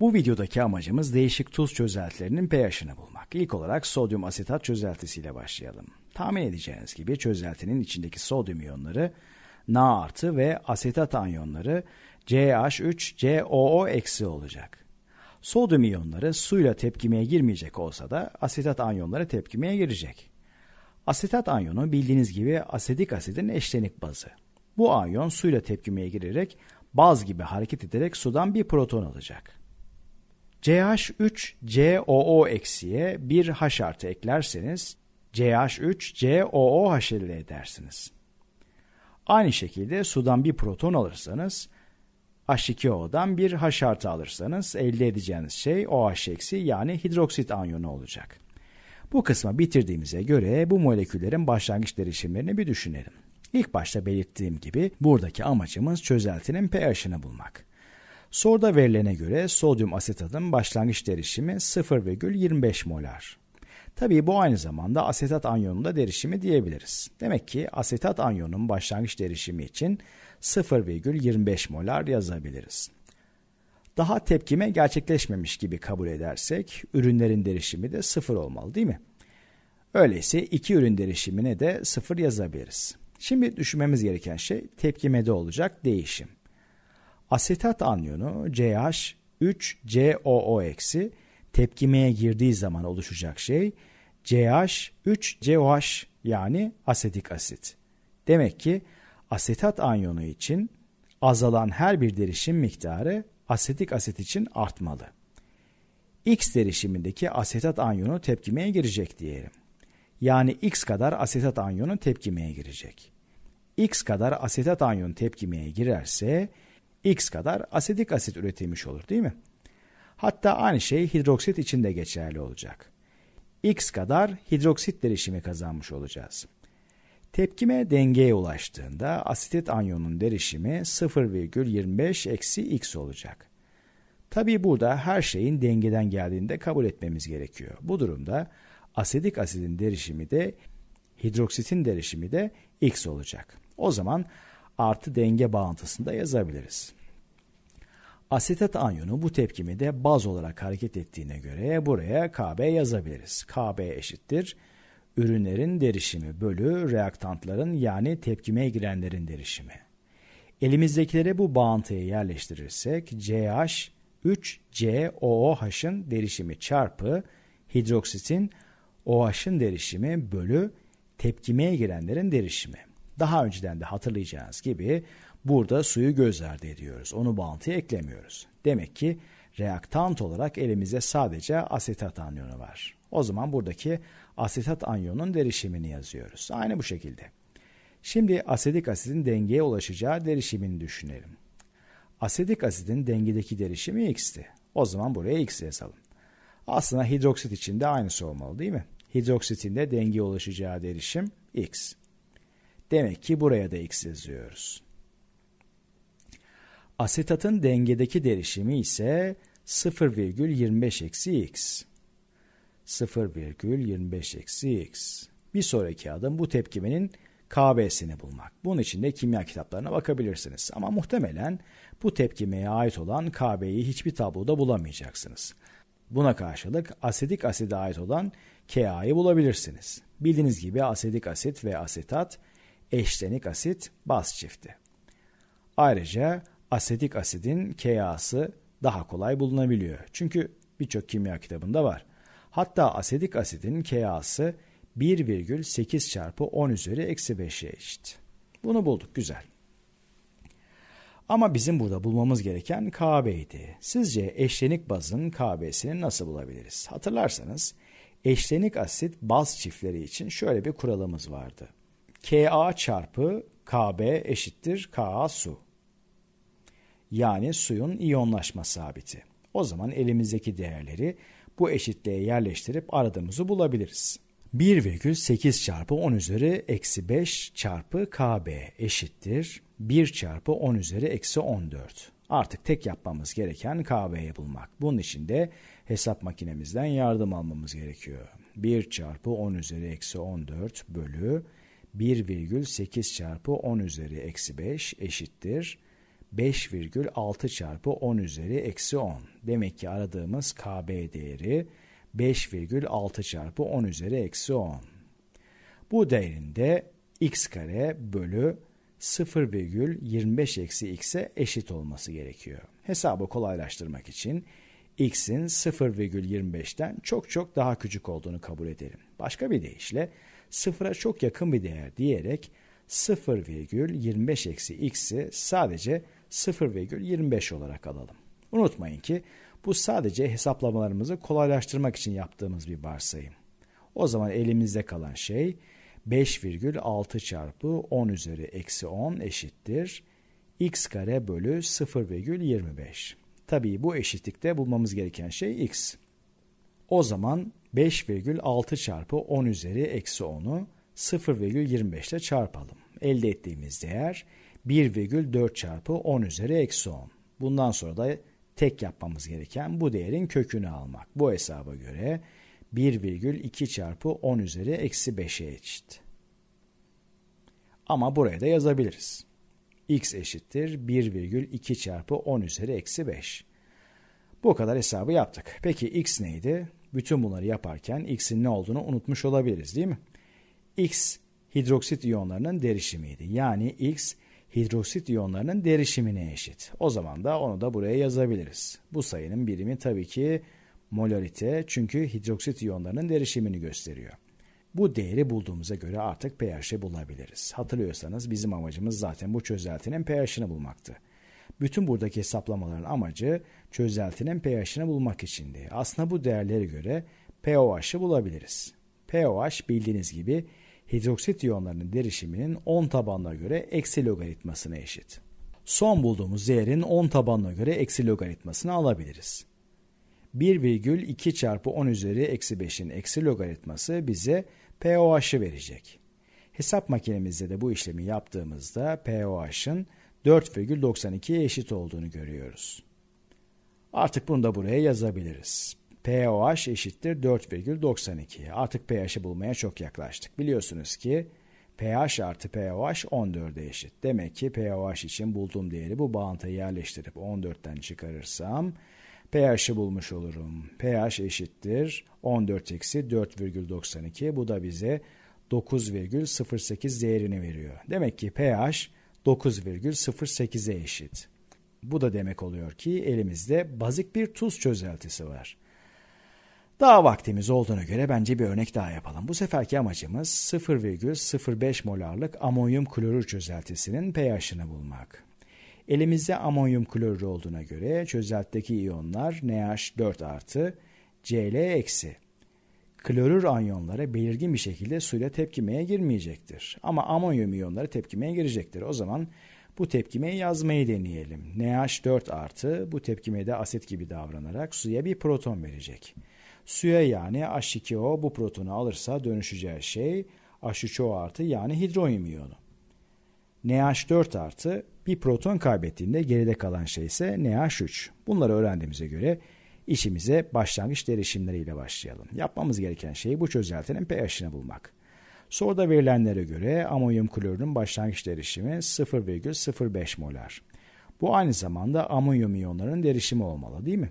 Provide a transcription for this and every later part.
Bu videodaki amacımız değişik tuz çözeltilerinin pH'ini bulmak. İlk olarak sodyum asetat çözeltisiyle başlayalım. Tahmin edeceğiniz gibi çözeltinin içindeki sodyum iyonları Na artı ve asetat anyonları CH3COO eksi olacak. Sodyum iyonları suyla tepkimeye girmeyecek olsa da asetat anyonları tepkimeye girecek. Asetat anyonu bildiğiniz gibi asetik asidin eşlenik bazı. Bu anyon suyla tepkimeye girerek baz gibi hareket ederek sudan bir proton alacak. CH3COO eksiye bir H artı eklerseniz CH3COOH elde edersiniz. Aynı şekilde sudan bir proton alırsanız H2O'dan bir H artı alırsanız elde edeceğiniz şey OH eksi yani hidroksit anyonu olacak. Bu kısmı bitirdiğimize göre bu moleküllerin başlangıç derişimlerini bir düşünelim. İlk başta belirttiğim gibi buradaki amacımız çözeltinin pH'ini bulmak. Soruda verilene göre sodyum asetatın başlangıç derişimi 0,25 molar. Tabii bu aynı zamanda asetat anyonunda derişimi diyebiliriz. Demek ki asetat anyonun başlangıç derişimi için 0,25 molar yazabiliriz. Daha tepkime gerçekleşmemiş gibi kabul edersek ürünlerin derişimi de 0 olmalı değil mi? Öyleyse iki ürün derişimine de 0 yazabiliriz. Şimdi düşünmemiz gereken şey tepkimede olacak değişim. Asetat anyonu CH3COO- tepkimeye girdiği zaman oluşacak şey CH3COH yani asetik asit. Demek ki asetat anyonu için azalan her bir derişim miktarı asetik asit için artmalı. X derişimindeki asetat anyonu tepkimeye girecek diyelim. Yani X kadar asetat anyonu tepkimeye girecek. X kadar asetat anyonu tepkimeye girerse X kadar asetik asit üretilmiş olur değil mi? Hatta aynı şey hidroksit için de geçerli olacak. X kadar hidroksit derişimi kazanmış olacağız. Tepkime dengeye ulaştığında asitit anyonun derişimi 0,25 eksi X olacak. Tabii burada her şeyin dengeden geldiğini de kabul etmemiz gerekiyor. Bu durumda asidik asidin derişimi de hidroksitin derişimi de X olacak. O zaman artı denge bağıntısında yazabiliriz. Asetat anyonu bu tepkimede baz olarak hareket ettiğine göre buraya KB yazabiliriz. KB eşittir ürünlerin derişimi bölü reaktantların yani tepkimeye girenlerin derişimi. Elimizdekileri bu bağıntıya yerleştirirsek CH 3COOH'ın derişimi çarpı hidroksitin OH'ın derişimi bölü tepkimeye girenlerin derişimi. Daha önceden de hatırlayacağınız gibi burada suyu göz ardı ediyoruz. Onu bağıntıya eklemiyoruz. Demek ki reaktant olarak elimize sadece asetat anyonu var. O zaman buradaki asetat anyonun derişimini yazıyoruz. Aynı bu şekilde. Şimdi asetik asidin dengeye ulaşacağı derişimini düşünelim. Asetik asidin dengedeki derişimi x'ti. O zaman buraya x yazalım. Aslında hidroksit için de aynısı olmalı değil mi? Hidroksitin de dengeye ulaşacağı derişim x. Demek ki buraya da x yazıyoruz. Asetatın dengedeki derişimi ise 0,25 eksi x. 0,25 eksi x. Bir sonraki adım bu tepkimenin KB'sini bulmak. Bunun için de kimya kitaplarına bakabilirsiniz. Ama muhtemelen bu tepkimeye ait olan KB'yi hiçbir tabloda bulamayacaksınız. Buna karşılık asetik aside ait olan KA'yı bulabilirsiniz. Bildiğiniz gibi asetik asit ve asetat eşlenik asit baz çifti. Ayrıca asetik asidin KA'sı daha kolay bulunabiliyor. Çünkü birçok kimya kitabında var. Hatta asetik asidin KA'sı 1,8 çarpı 10 üzeri eksi 5'e eşit. Bunu bulduk güzel. Ama bizim burada bulmamız gereken KB'ydi. Sizce eşlenik bazın KB'sini nasıl bulabiliriz? Hatırlarsanız eşlenik asit baz çiftleri için şöyle bir kuralımız vardı. KA çarpı KB eşittir KA su. Yani suyun iyonlaşma sabiti. O zaman elimizdeki değerleri bu eşitliğe yerleştirip aradığımızı bulabiliriz. 1,8 çarpı 10 üzeri eksi 5 çarpı KB eşittir 1 çarpı 10 üzeri eksi 14. Artık tek yapmamız gereken KB'yi bulmak. Bunun için de hesap makinemizden yardım almamız gerekiyor. 1 çarpı 10 üzeri eksi 14 bölü 1,8 çarpı 10 üzeri eksi 5 eşittir 5,6 çarpı 10 üzeri eksi 10. Demek ki aradığımız KB değeri 5,6 çarpı 10 üzeri eksi 10. Bu değerinde x kare bölü 0,25 eksi x'e eşit olması gerekiyor. Hesabı kolaylaştırmak için x'in 0,25'ten çok çok daha küçük olduğunu kabul edelim. Başka bir deyişle sıfıra çok yakın bir değer diyerek 0,25 eksi x'i sadece 0,25 olarak alalım. Unutmayın ki bu sadece hesaplamalarımızı kolaylaştırmak için yaptığımız bir varsayım. O zaman elimizde kalan şey 5,6 çarpı 10 üzeri eksi 10 eşittir x kare bölü 0,25. Tabii bu eşitlikte bulmamız gereken şey x. O zaman 5,6 çarpı 10 üzeri eksi 10'u 0,25 ile çarpalım. Elde ettiğimiz değer 1,4 çarpı 10 üzeri eksi 10. Bundan sonra da tek yapmamız gereken bu değerin kökünü almak. Bu hesaba göre 1,2 çarpı 10 üzeri eksi 5'e eşit. Ama buraya da yazabiliriz. x eşittir 1,2 çarpı 10 üzeri eksi 5. Bu kadar hesabı yaptık. Peki x neydi? Bütün bunları yaparken X'in ne olduğunu unutmuş olabiliriz değil mi? X hidroksit iyonlarının derişimiydi. Yani X hidroksit iyonlarının derişimine eşit. O zaman da onu da buraya yazabiliriz. Bu sayının birimi tabii ki molarite çünkü hidroksit iyonlarının derişimini gösteriyor. Bu değeri bulduğumuza göre artık pH'i bulabiliriz. Hatırlıyorsanız bizim amacımız zaten bu çözeltinin pH'ini bulmaktı. Bütün buradaki hesaplamaların amacı çözeltinin pH'ini bulmak içindi. Aslında bu değerlere göre pOH'ı bulabiliriz. pOH bildiğiniz gibi hidroksit iyonlarının derişiminin 10 tabanına göre eksi logaritmasına eşit. Son bulduğumuz değerin 10 tabanına göre eksi logaritmasını alabiliriz. 1,2 çarpı 10 üzeri eksi 5'in eksi logaritması bize pOH'ı verecek. Hesap makinemizde de bu işlemi yaptığımızda pOH'ın 4,92'ye eşit olduğunu görüyoruz. Artık bunu da buraya yazabiliriz. pOH eşittir 4,92. Artık pH'i bulmaya çok yaklaştık. Biliyorsunuz ki pH artı pOH 14'e eşit. Demek ki pOH için bulduğum değeri bu bağıntıya yerleştirip 14'ten çıkarırsam pH'i bulmuş olurum. pH eşittir 14 eksi 4,92. Bu da bize 9,08 değerini veriyor. Demek ki pH 9,08'e eşit. Bu da demek oluyor ki elimizde bazik bir tuz çözeltisi var. Daha vaktimiz olduğuna göre bence bir örnek daha yapalım. Bu seferki amacımız 0,05 molarlık amonyum klorür çözeltisinin pH'ını bulmak. Elimizde amonyum klorür olduğuna göre çözeltteki iyonlar NH4 artı, Cl eksi klorür anyonları belirgin bir şekilde suyla tepkimeye girmeyecektir. Ama amonyum iyonları tepkimeye girecektir. O zaman bu tepkimeyi yazmayı deneyelim. NH4 artı bu tepkimede asit gibi davranarak suya bir proton verecek. Suya yani H2O bu protonu alırsa dönüşeceği şey H3O artı yani hidronyum iyonu. NH4 artı bir proton kaybettiğinde geride kalan şey ise NH3. Bunları öğrendiğimize göre İşimize başlangıç derişimleriyle başlayalım. Yapmamız gereken şey bu çözeltinin pH'ini bulmak. Soruda verilenlere göre amonyum klorürün başlangıç derişimi 0,05 molar. Bu aynı zamanda amonyum iyonlarının derişimi olmalı değil mi?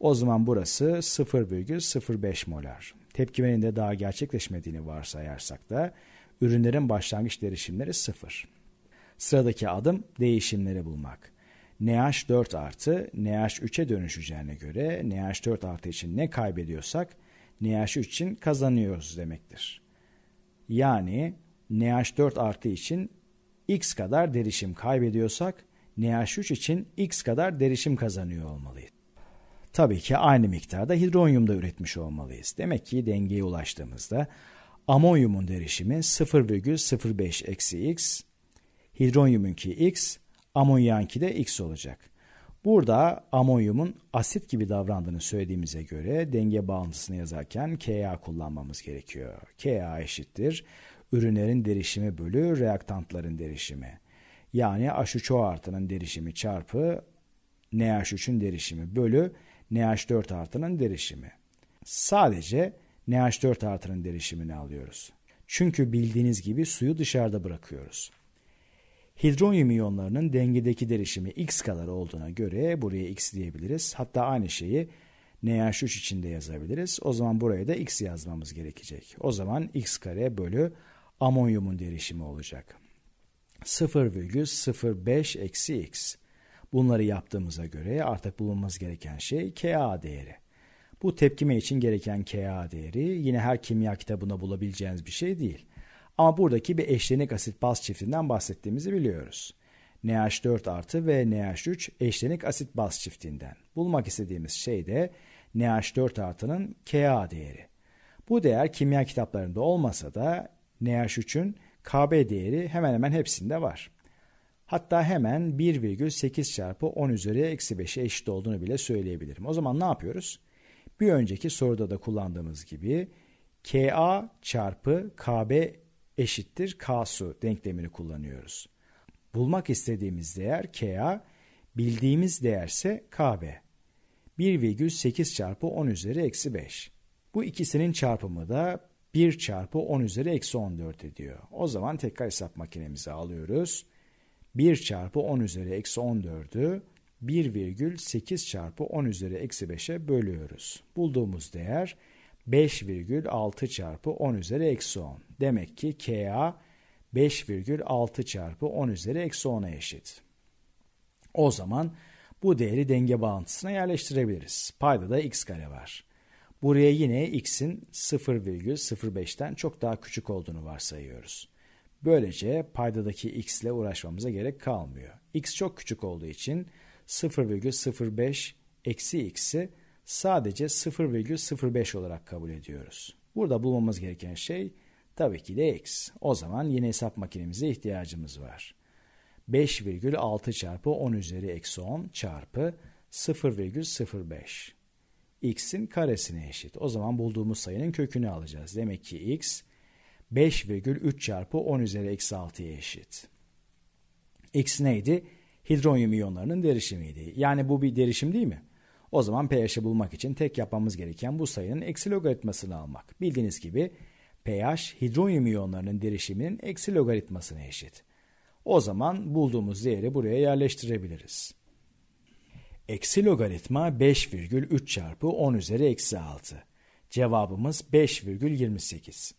O zaman burası 0,05 molar. Tepkimenin de daha gerçekleşmediğini varsayarsak da ürünlerin başlangıç derişimleri 0. Sıradaki adım değişimleri bulmak. NH4 artı NH3'e dönüşeceğine göre NH4 artı için ne kaybediyorsak NH3 için kazanıyoruz demektir. Yani NH4 artı için x kadar derişim kaybediyorsak NH3 için x kadar derişim kazanıyor olmalıyız. Tabii ki aynı miktarda hidronyum da üretmiş olmalıyız. Demek ki dengeye ulaştığımızda amonyumun derişimi 0,05 eksi x, hidronyumunki x, Amonya'nki de X olacak. Burada amonyumun asit gibi davrandığını söylediğimize göre denge bağıntısını yazarken Ka kullanmamız gerekiyor. Ka eşittir ürünlerin derişimi bölü reaktantların derişimi. Yani H3O artının derişimi çarpı NH3'ün derişimi bölü NH4 artının derişimi. Sadece NH4 artının derişimini alıyoruz. Çünkü bildiğiniz gibi suyu dışarıda bırakıyoruz. Hidronyum iyonlarının dengedeki derişimi x kadar olduğuna göre buraya x diyebiliriz. Hatta aynı şeyi NH3 içinde yazabiliriz. O zaman buraya da x yazmamız gerekecek. O zaman x kare bölü amonyumun derişimi olacak. 0,05 eksi x. Bunları yaptığımıza göre artık bulunması gereken şey Ka değeri. Bu tepkime için gereken Ka değeri yine her kimya kitabında bulabileceğiniz bir şey değil. Ama buradaki bir eşlenik asit baz çiftinden bahsettiğimizi biliyoruz. NH4 artı ve NH3 eşlenik asit baz çiftinden. Bulmak istediğimiz şey de NH4 artının Ka değeri. Bu değer kimya kitaplarında olmasa da NH3'ün Kb değeri hemen hemen hepsinde var. Hatta hemen 1,8 çarpı 10 üzeri eksi 5'e eşit olduğunu bile söyleyebilirim. O zaman ne yapıyoruz? Bir önceki soruda da kullandığımız gibi Ka çarpı Kb eşittir K'su denklemini kullanıyoruz. Bulmak istediğimiz değer KA, bildiğimiz değerse KB. 1,8 çarpı 10 üzeri eksi 5. Bu ikisinin çarpımı da 1 çarpı 10 üzeri eksi 14 ediyor. O zaman tekrar hesap makinemizi alıyoruz. 1 çarpı 10 üzeri eksi 14'ü 1,8 çarpı 10 üzeri eksi 5'e bölüyoruz. Bulduğumuz değer 5,6 çarpı 10 üzeri eksi 10. Demek ki Ka 5,6 çarpı 10 üzeri eksi 10'a eşit. O zaman bu değeri denge bağıntısına yerleştirebiliriz. Payda da x kare var. Buraya yine x'in 0,05'ten çok daha küçük olduğunu varsayıyoruz. Böylece paydadaki x ile uğraşmamıza gerek kalmıyor. x çok küçük olduğu için 0,05 eksi x'i sadece 0,05 olarak kabul ediyoruz. Burada bulmamız gereken şey tabii ki de x. O zaman yine hesap makinemize ihtiyacımız var. 5,6 çarpı 10 üzeri eksi 10 çarpı 0,05 x'in karesine eşit. O zaman bulduğumuz sayının kökünü alacağız. Demek ki x 5,3 çarpı 10 üzeri eksi 6'ya eşit. X neydi? Hidronyum iyonlarının derişimiydi. Yani bu bir derişim değil mi? O zaman pH'i bulmak için tek yapmamız gereken bu sayının eksi logaritmasını almak. Bildiğiniz gibi pH hidronyum iyonlarının derişiminin eksi logaritmasına eşit. O zaman bulduğumuz değeri buraya yerleştirebiliriz. Eksi logaritma 5,3 çarpı 10 üzeri eksi 6. Cevabımız 5,28.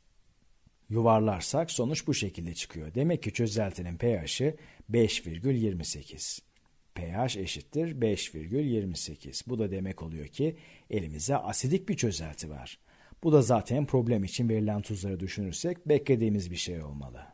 Yuvarlarsak sonuç bu şekilde çıkıyor. Demek ki çözeltinin pH'i 5,28 pH eşittir 5,28. Bu da demek oluyor ki elimize asidik bir çözelti var. Bu da zaten problem için verilen tuzları düşünürsek beklediğimiz bir şey olmalı.